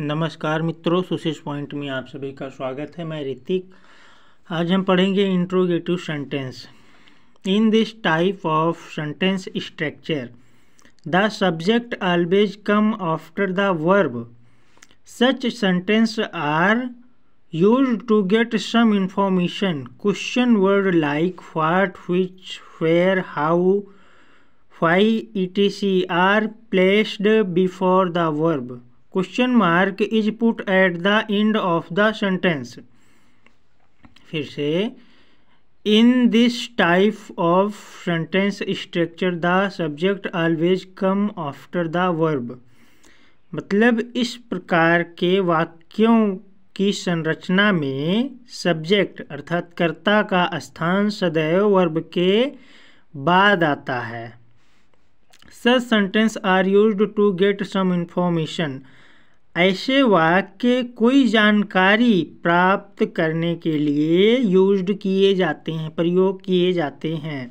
नमस्कार मित्रों सुशीष पॉइंट में आप सभी का स्वागत है मैं ऋतिक आज हम पढ़ेंगे interrogative sentence in this type of sentence structure the subject always come after the verb such sentence are use to get some information question word like what which where how why E T C are placed before the verb question mark is put at the end of the sentence फिर से in this type of sentence structure the subject always come after the verb मतलब इस प्रकार के वाक्यों की संरचना में सब्जेक्ट अर्थात कर्ता का स्थान सदैव वर्ब के बाद आता है such sentence are used to get some information ऐसे वाक्य कोई जानकारी प्राप्त करने के लिए यूज किए जाते हैं प्रयोग किए जाते हैं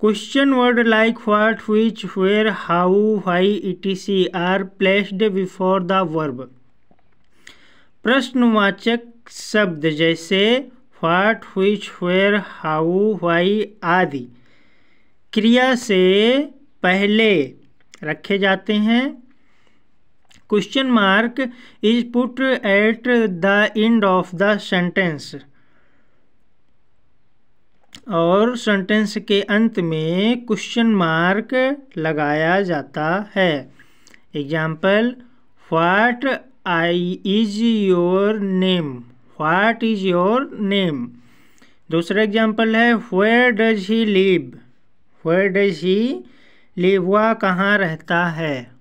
question word like what which where how why ETC are placed before the verb प्रश्नवाचक शब्द जैसे what which where how why आदि क्रिया से पहले रखे जाते हैं question mark is put at the end of the sentence और सेंटेंस के अंत में क्वेश्चन मार्क लगाया जाता है example what I is your name what is your name दूसरा एग्जाम्पल है where does he live where does he live वह कहाँ रहता है